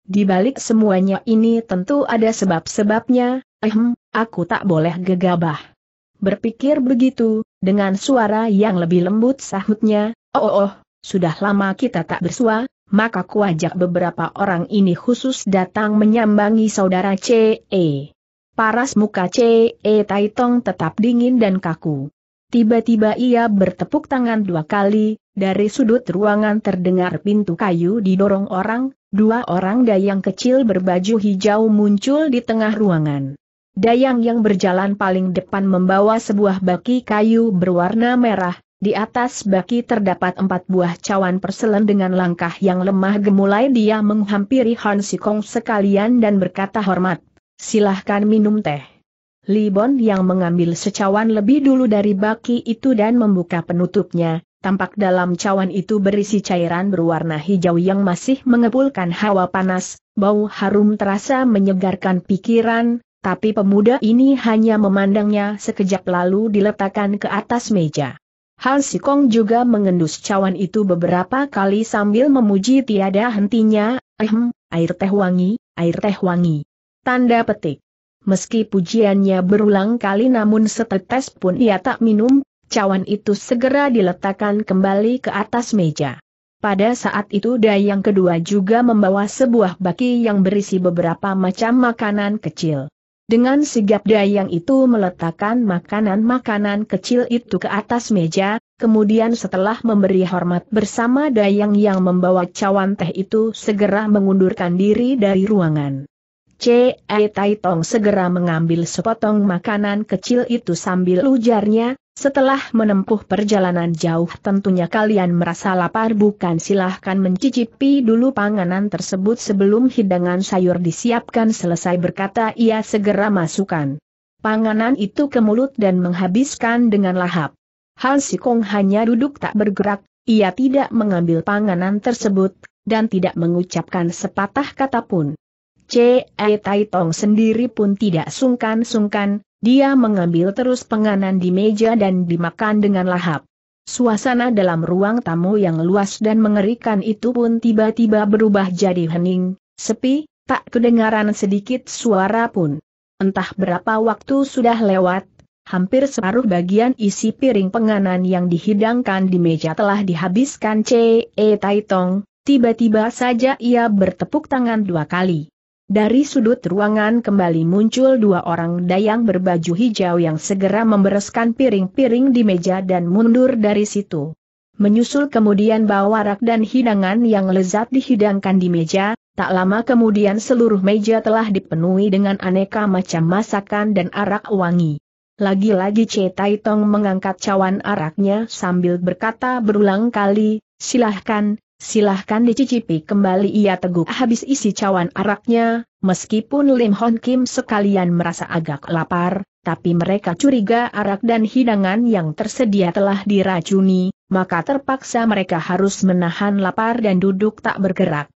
Di balik semuanya ini tentu ada sebab-sebabnya, ehem, aku tak boleh gegabah. Berpikir begitu, dengan suara yang lebih lembut sahutnya, Oh, oh, oh, sudah lama kita tak bersua, maka kuajak beberapa orang ini khusus datang menyambangi saudara C.E. Paras muka C.E. Taitong tetap dingin dan kaku. Tiba-tiba ia bertepuk tangan dua kali, dari sudut ruangan terdengar pintu kayu didorong orang, dua orang dayang kecil berbaju hijau muncul di tengah ruangan. Dayang yang berjalan paling depan membawa sebuah baki kayu berwarna merah, di atas baki terdapat empat buah cawan perselen dengan langkah yang lemah gemulai dia menghampiri Han Sikong sekalian dan berkata hormat, silahkan minum teh. Li Libon yang mengambil secawan lebih dulu dari baki itu dan membuka penutupnya, tampak dalam cawan itu berisi cairan berwarna hijau yang masih mengepulkan hawa panas, bau harum terasa menyegarkan pikiran, tapi pemuda ini hanya memandangnya sekejap lalu diletakkan ke atas meja. Han Sikong juga mengendus cawan itu beberapa kali sambil memuji tiada hentinya, ehem, air teh wangi, air teh wangi. Tanda petik. Meski pujiannya berulang kali namun setetes pun ia tak minum, cawan itu segera diletakkan kembali ke atas meja. Pada saat itu Dayang kedua juga membawa sebuah baki yang berisi beberapa macam makanan kecil. Dengan sigap dayang itu meletakkan makanan-makanan kecil itu ke atas meja, kemudian setelah memberi hormat bersama dayang yang membawa cawan teh itu segera mengundurkan diri dari ruangan. Ce Taitong segera mengambil sepotong makanan kecil itu sambil ujarnya, setelah menempuh perjalanan jauh tentunya kalian merasa lapar bukan silahkan mencicipi dulu panganan tersebut sebelum hidangan sayur disiapkan selesai berkata ia segera masukkan. Panganan itu ke mulut dan menghabiskan dengan lahap. Han Kong hanya duduk tak bergerak, ia tidak mengambil panganan tersebut, dan tidak mengucapkan sepatah kata pun. Ce Tong sendiri pun tidak sungkan-sungkan, dia mengambil terus penganan di meja dan dimakan dengan lahap. Suasana dalam ruang tamu yang luas dan mengerikan itu pun tiba-tiba berubah jadi hening, sepi, tak kedengaran sedikit suara pun. Entah berapa waktu sudah lewat, hampir separuh bagian isi piring penganan yang dihidangkan di meja telah dihabiskan C.E. Taitong, tiba-tiba saja ia bertepuk tangan dua kali. Dari sudut ruangan kembali muncul dua orang dayang berbaju hijau yang segera membereskan piring-piring di meja dan mundur dari situ. Menyusul kemudian bawarak dan hidangan yang lezat dihidangkan di meja, tak lama kemudian seluruh meja telah dipenuhi dengan aneka macam masakan dan arak wangi. Lagi-lagi C. Tai Tong mengangkat cawan araknya sambil berkata berulang kali, silahkan, Silahkan dicicipi kembali ia teguk habis isi cawan araknya, meskipun Lim Hon Kim sekalian merasa agak lapar, tapi mereka curiga arak dan hidangan yang tersedia telah diracuni, maka terpaksa mereka harus menahan lapar dan duduk tak bergerak.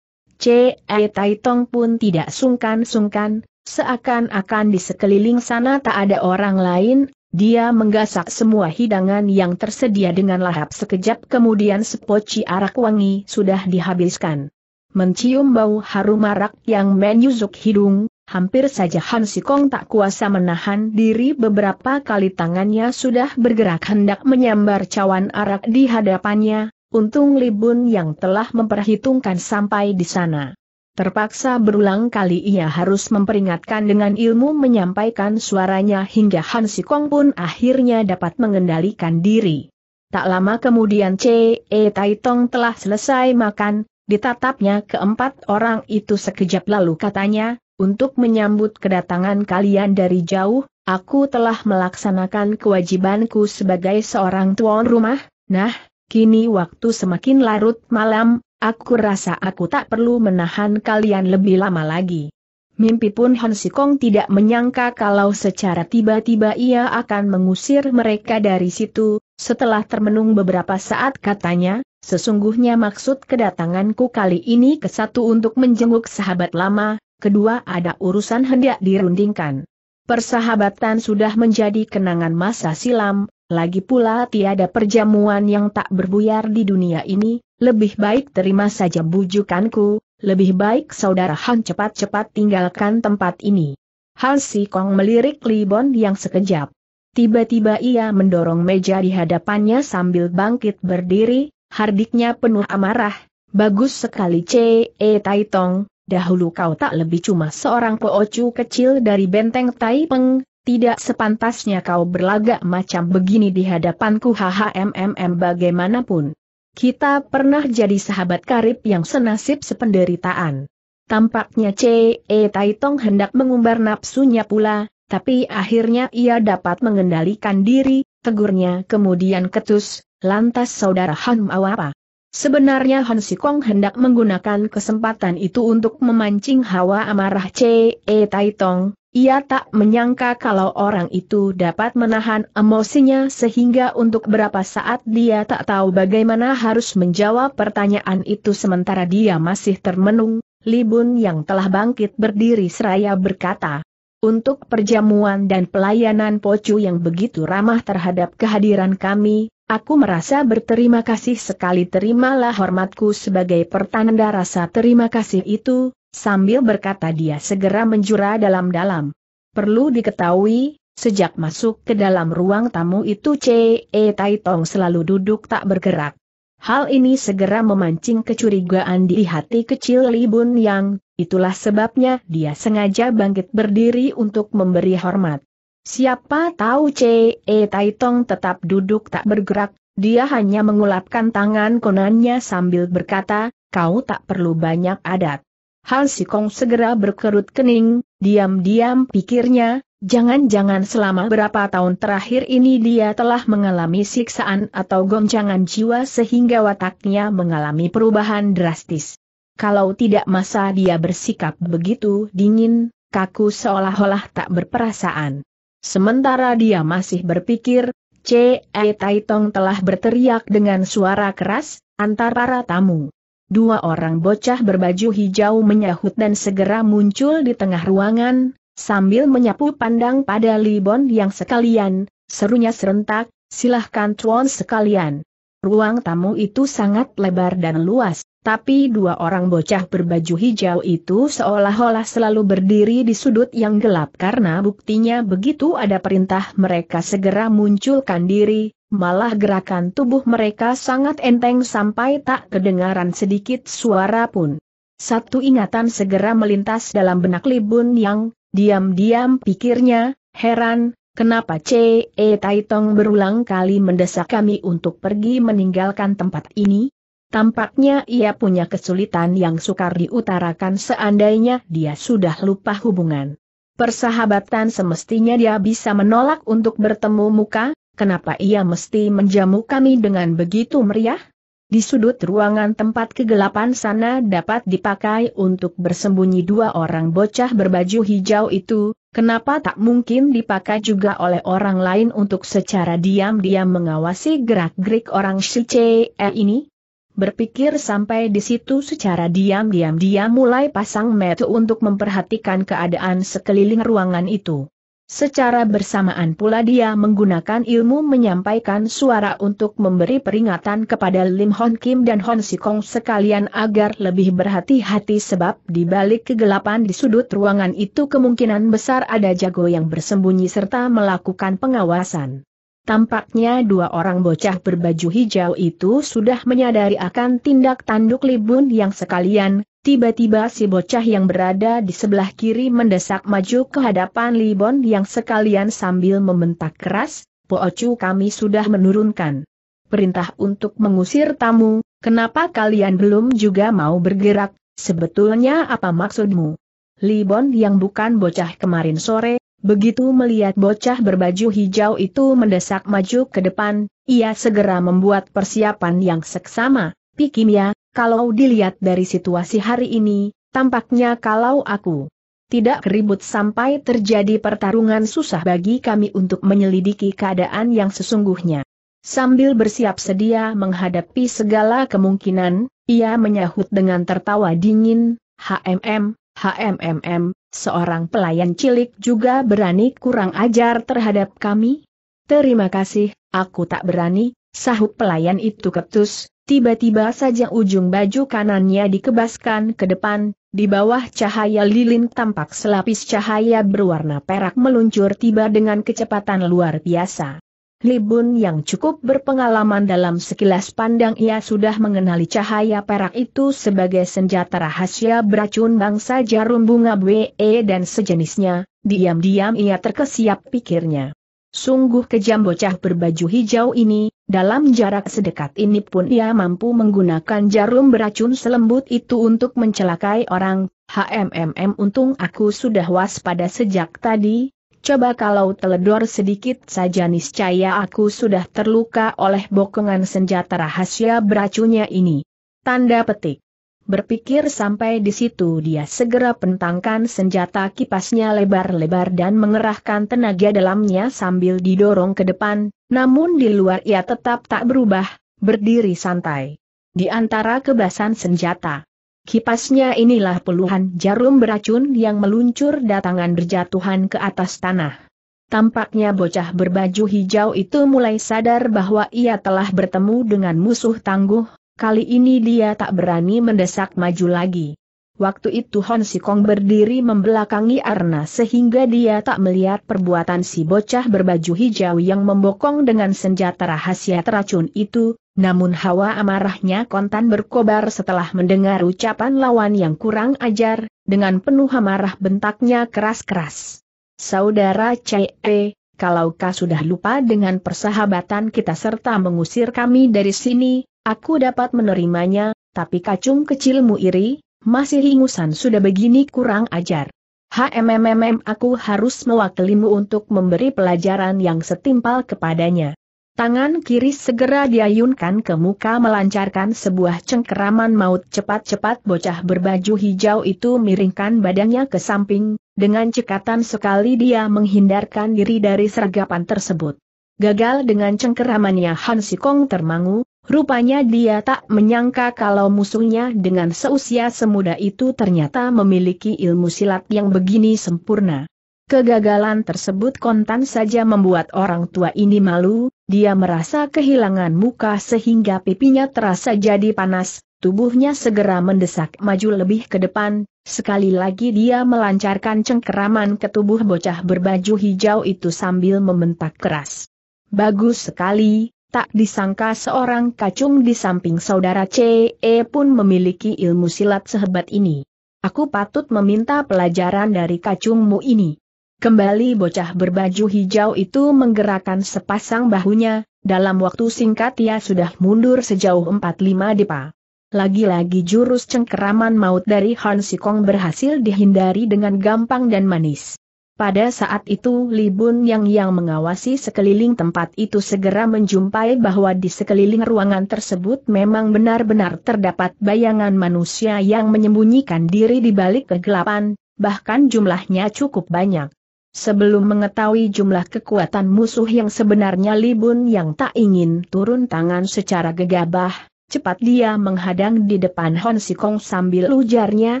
C. E. Tai Tong pun tidak sungkan-sungkan, seakan-akan di sekeliling sana tak ada orang lain, dia menggasak semua hidangan yang tersedia dengan lahap sekejap kemudian sepoci arak wangi sudah dihabiskan. Mencium bau harum arak yang menyusuk hidung, hampir saja Han Sikong tak kuasa menahan diri beberapa kali tangannya sudah bergerak hendak menyambar cawan arak di hadapannya, untung Libun yang telah memperhitungkan sampai di sana. Terpaksa berulang kali ia harus memperingatkan dengan ilmu menyampaikan suaranya hingga Han Sikong pun akhirnya dapat mengendalikan diri. Tak lama kemudian C. E. Tai Tong telah selesai makan, ditatapnya keempat orang itu sekejap lalu katanya, untuk menyambut kedatangan kalian dari jauh, aku telah melaksanakan kewajibanku sebagai seorang tuan rumah, nah, kini waktu semakin larut malam, Aku rasa aku tak perlu menahan kalian lebih lama lagi. Mimpi pun Han Sikong tidak menyangka kalau secara tiba-tiba ia akan mengusir mereka dari situ, setelah termenung beberapa saat katanya, sesungguhnya maksud kedatanganku kali ini ke satu untuk menjenguk sahabat lama, kedua ada urusan hendak dirundingkan. Persahabatan sudah menjadi kenangan masa silam, lagi pula tiada perjamuan yang tak berbuyar di dunia ini, lebih baik terima saja bujukanku, lebih baik saudara Han cepat-cepat tinggalkan tempat ini. Han Si Kong melirik Li Bon yang sekejap. Tiba-tiba ia mendorong meja di hadapannya sambil bangkit berdiri, hardiknya penuh amarah. Bagus sekali Ce E Tai Tong, dahulu kau tak lebih cuma seorang poocu kecil dari benteng Tai Peng, tidak sepantasnya kau berlagak macam begini di hadapanku mmm, bagaimanapun. Kita pernah jadi sahabat karib yang senasib sependeritaan. Tampaknya C.E. Taitong hendak mengumbar nafsunya pula, tapi akhirnya ia dapat mengendalikan diri, tegurnya kemudian ketus, lantas saudara Han mau apa? Sebenarnya Han Sikong hendak menggunakan kesempatan itu untuk memancing hawa amarah C.E. Taitong, ia tak menyangka kalau orang itu dapat menahan emosinya sehingga untuk berapa saat dia tak tahu bagaimana harus menjawab pertanyaan itu sementara dia masih termenung, Libun yang telah bangkit berdiri seraya berkata. Untuk perjamuan dan pelayanan Pocu yang begitu ramah terhadap kehadiran kami, aku merasa berterima kasih sekali terimalah hormatku sebagai pertanda rasa terima kasih itu, Sambil berkata dia segera menjura dalam-dalam. Perlu diketahui, sejak masuk ke dalam ruang tamu itu C.E. Taitong selalu duduk tak bergerak. Hal ini segera memancing kecurigaan di hati kecil Li Bun Yang, itulah sebabnya dia sengaja bangkit berdiri untuk memberi hormat. Siapa tahu C.E. Taitong tetap duduk tak bergerak, dia hanya mengulapkan tangan konannya sambil berkata, kau tak perlu banyak adat. Han Sikong segera berkerut kening, diam-diam pikirnya, jangan-jangan selama berapa tahun terakhir ini dia telah mengalami siksaan atau goncangan jiwa sehingga wataknya mengalami perubahan drastis. Kalau tidak masa dia bersikap begitu dingin, kaku seolah-olah tak berperasaan. Sementara dia masih berpikir, C.E. Taitong telah berteriak dengan suara keras, antara para tamu. Dua orang bocah berbaju hijau menyahut dan segera muncul di tengah ruangan, sambil menyapu pandang pada Libon yang sekalian, serunya serentak, silahkan tuan sekalian. Ruang tamu itu sangat lebar dan luas, tapi dua orang bocah berbaju hijau itu seolah-olah selalu berdiri di sudut yang gelap karena buktinya begitu ada perintah mereka segera munculkan diri, malah gerakan tubuh mereka sangat enteng sampai tak kedengaran sedikit suara pun. Satu ingatan segera melintas dalam benak Libun yang, diam-diam pikirnya, heran, kenapa C.E. Taitong berulang kali mendesak kami untuk pergi meninggalkan tempat ini? Tampaknya ia punya kesulitan yang sukar diutarakan seandainya dia sudah lupa hubungan. Persahabatan semestinya dia bisa menolak untuk bertemu muka, kenapa ia mesti menjamu kami dengan begitu meriah? Di sudut ruangan tempat kegelapan sana dapat dipakai untuk bersembunyi dua orang bocah berbaju hijau itu, kenapa tak mungkin dipakai juga oleh orang lain untuk secara diam-diam mengawasi gerak-gerik orang Shice ini? Berpikir sampai di situ secara diam-diam dia mulai pasang mata untuk memperhatikan keadaan sekeliling ruangan itu. Secara bersamaan pula dia menggunakan ilmu menyampaikan suara untuk memberi peringatan kepada Lim Hon Kim dan Hon Sikong sekalian agar lebih berhati-hati sebab di balik kegelapan di sudut ruangan itu kemungkinan besar ada jago yang bersembunyi serta melakukan pengawasan. Tampaknya dua orang bocah berbaju hijau itu sudah menyadari akan tindak tanduk Libun yang sekalian Tiba-tiba si bocah yang berada di sebelah kiri mendesak maju ke hadapan Libon yang sekalian sambil membentak keras, Poocu kami sudah menurunkan perintah untuk mengusir tamu, kenapa kalian belum juga mau bergerak, sebetulnya apa maksudmu? Libon yang bukan bocah kemarin sore, begitu melihat bocah berbaju hijau itu mendesak maju ke depan, ia segera membuat persiapan yang seksama, pikimnya. Kalau dilihat dari situasi hari ini, tampaknya kalau aku tidak keribut sampai terjadi pertarungan susah bagi kami untuk menyelidiki keadaan yang sesungguhnya. Sambil bersiap sedia menghadapi segala kemungkinan, ia menyahut dengan tertawa dingin, HMM, HMMM, seorang pelayan cilik juga berani kurang ajar terhadap kami? Terima kasih, aku tak berani, Sahut pelayan itu ketus, tiba-tiba saja ujung baju kanannya dikebaskan ke depan, di bawah cahaya lilin tampak selapis cahaya berwarna perak meluncur tiba dengan kecepatan luar biasa. Libun yang cukup berpengalaman dalam sekilas pandang ia sudah mengenali cahaya perak itu sebagai senjata rahasia beracun bangsa jarum bunga BE dan sejenisnya, diam-diam ia terkesiap pikirnya. Sungguh kejam bocah berbaju hijau ini, dalam jarak sedekat ini pun ia mampu menggunakan jarum beracun selembut itu untuk mencelakai orang. HMMM untung aku sudah waspada sejak tadi, coba kalau teledor sedikit saja niscaya aku sudah terluka oleh bokongan senjata rahasia beracunnya ini. Tanda petik. Berpikir sampai di situ dia segera pentangkan senjata kipasnya lebar-lebar dan mengerahkan tenaga dalamnya sambil didorong ke depan, namun di luar ia tetap tak berubah, berdiri santai. Di antara kebasan senjata, kipasnya inilah puluhan jarum beracun yang meluncur datangan berjatuhan ke atas tanah. Tampaknya bocah berbaju hijau itu mulai sadar bahwa ia telah bertemu dengan musuh tangguh, Kali ini dia tak berani mendesak maju lagi. Waktu itu Hon Sikong berdiri membelakangi Arna sehingga dia tak melihat perbuatan si bocah berbaju hijau yang membokong dengan senjata rahasia teracun itu, namun hawa amarahnya kontan berkobar setelah mendengar ucapan lawan yang kurang ajar, dengan penuh amarah bentaknya keras-keras. Saudara C.E., kalau kau sudah lupa dengan persahabatan kita serta mengusir kami dari sini, Aku dapat menerimanya, tapi kacung kecilmu iri, masih ingusan sudah begini kurang ajar. HMMMM aku harus mewakilimu untuk memberi pelajaran yang setimpal kepadanya. Tangan kiri segera diayunkan ke muka melancarkan sebuah cengkeraman maut cepat-cepat bocah berbaju hijau itu miringkan badannya ke samping, dengan cekatan sekali dia menghindarkan diri dari sergapan tersebut. Gagal dengan cengkeramannya Han Sikong termangu, Rupanya dia tak menyangka kalau musuhnya dengan seusia semuda itu ternyata memiliki ilmu silat yang begini sempurna. Kegagalan tersebut kontan saja membuat orang tua ini malu, dia merasa kehilangan muka sehingga pipinya terasa jadi panas, tubuhnya segera mendesak maju lebih ke depan, sekali lagi dia melancarkan cengkeraman ke tubuh bocah berbaju hijau itu sambil membentak keras. Bagus sekali, Tak disangka seorang kacung di samping saudara CE pun memiliki ilmu silat sehebat ini. Aku patut meminta pelajaran dari kacungmu ini. Kembali bocah berbaju hijau itu menggerakkan sepasang bahunya, dalam waktu singkat ia sudah mundur sejauh 45 depa. Lagi-lagi jurus cengkeraman maut dari Han Sikong berhasil dihindari dengan gampang dan manis. Pada saat itu Li Bun Yang yang mengawasi sekeliling tempat itu segera menjumpai bahwa di sekeliling ruangan tersebut memang benar-benar terdapat bayangan manusia yang menyembunyikan diri di balik kegelapan, bahkan jumlahnya cukup banyak. Sebelum mengetahui jumlah kekuatan musuh yang sebenarnya Li Bun Yang tak ingin turun tangan secara gegabah, cepat dia menghadang di depan Hon Sikong sambil ujarnya,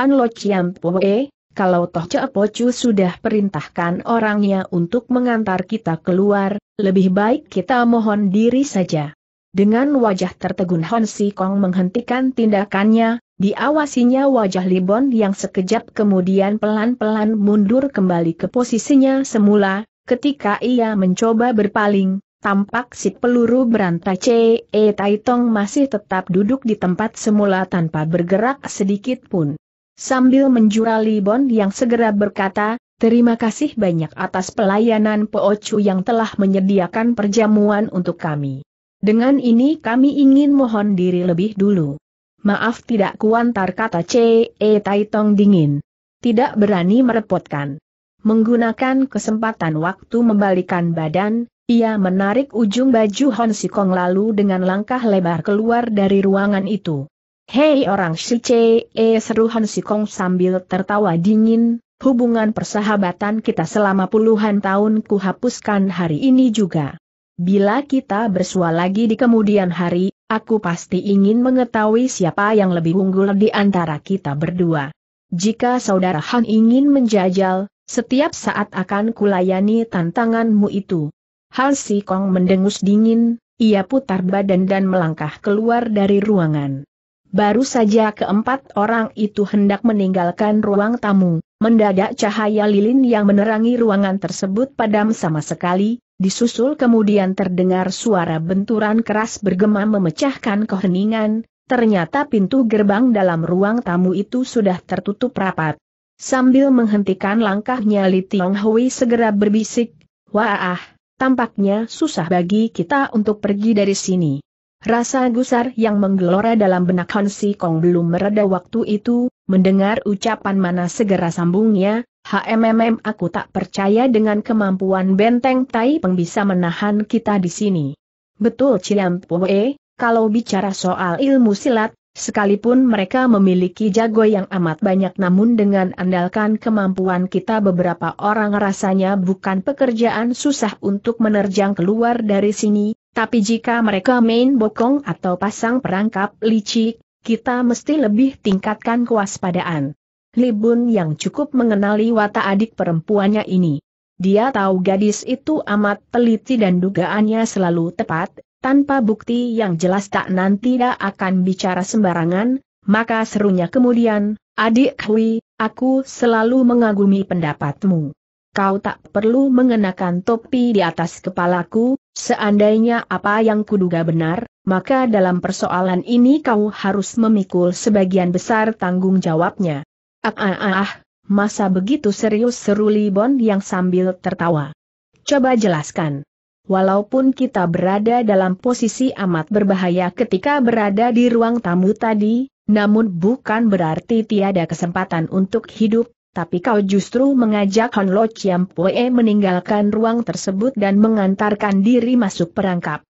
Han Lo Chiam Pue, kalau Toh Cepocu sudah perintahkan orangnya untuk mengantar kita keluar, lebih baik kita mohon diri saja. Dengan wajah tertegun Hon Si Kong menghentikan tindakannya, diawasinya wajah Libon yang sekejap kemudian pelan-pelan mundur kembali ke posisinya semula, ketika ia mencoba berpaling, Tampak si peluru berantai C.E. Taitong masih tetap duduk di tempat semula tanpa bergerak sedikit pun. Sambil menjura Libon yang segera berkata, terima kasih banyak atas pelayanan Poocu yang telah menyediakan perjamuan untuk kami. Dengan ini kami ingin mohon diri lebih dulu. Maaf tidak kuantar kata C. E. Taitong dingin. Tidak berani merepotkan. Menggunakan kesempatan waktu membalikan badan, ia menarik ujung baju Hon Sikong lalu dengan langkah lebar keluar dari ruangan itu. Hei orang eh seru Han Kong sambil tertawa dingin, hubungan persahabatan kita selama puluhan tahun kuhapuskan hari ini juga. Bila kita bersua lagi di kemudian hari, aku pasti ingin mengetahui siapa yang lebih unggul di antara kita berdua. Jika saudara Han ingin menjajal, setiap saat akan kulayani tantanganmu itu. Han Si Kong mendengus dingin, ia putar badan dan melangkah keluar dari ruangan. Baru saja keempat orang itu hendak meninggalkan ruang tamu, mendadak cahaya lilin yang menerangi ruangan tersebut padam sama sekali, disusul kemudian terdengar suara benturan keras bergema memecahkan keheningan, ternyata pintu gerbang dalam ruang tamu itu sudah tertutup rapat. Sambil menghentikan langkahnya Li Tiong Hui segera berbisik, Wah, ah, tampaknya susah bagi kita untuk pergi dari sini. Rasa gusar yang menggelora dalam benak Han Si Kong belum mereda waktu itu, mendengar ucapan mana segera sambungnya, HMMM aku tak percaya dengan kemampuan benteng Tai Peng bisa menahan kita di sini. Betul Ciam Poe, kalau bicara soal ilmu silat, sekalipun mereka memiliki jago yang amat banyak namun dengan andalkan kemampuan kita beberapa orang rasanya bukan pekerjaan susah untuk menerjang keluar dari sini, tapi jika mereka main bokong atau pasang perangkap licik, kita mesti lebih tingkatkan kewaspadaan. Libun yang cukup mengenali watak adik perempuannya ini. Dia tahu gadis itu amat teliti dan dugaannya selalu tepat, tanpa bukti yang jelas tak nanti dia akan bicara sembarangan, maka serunya kemudian, adik Hui, aku selalu mengagumi pendapatmu. Kau tak perlu mengenakan topi di atas kepalaku, Seandainya apa yang kuduga benar, maka dalam persoalan ini kau harus memikul sebagian besar tanggung jawabnya. Ah ah ah, ah. masa begitu serius seru Libon yang sambil tertawa. Coba jelaskan. Walaupun kita berada dalam posisi amat berbahaya ketika berada di ruang tamu tadi, namun bukan berarti tiada kesempatan untuk hidup, tapi kau justru mengajak Hon Lo Chiam Pue meninggalkan ruang tersebut dan mengantarkan diri masuk perangkap.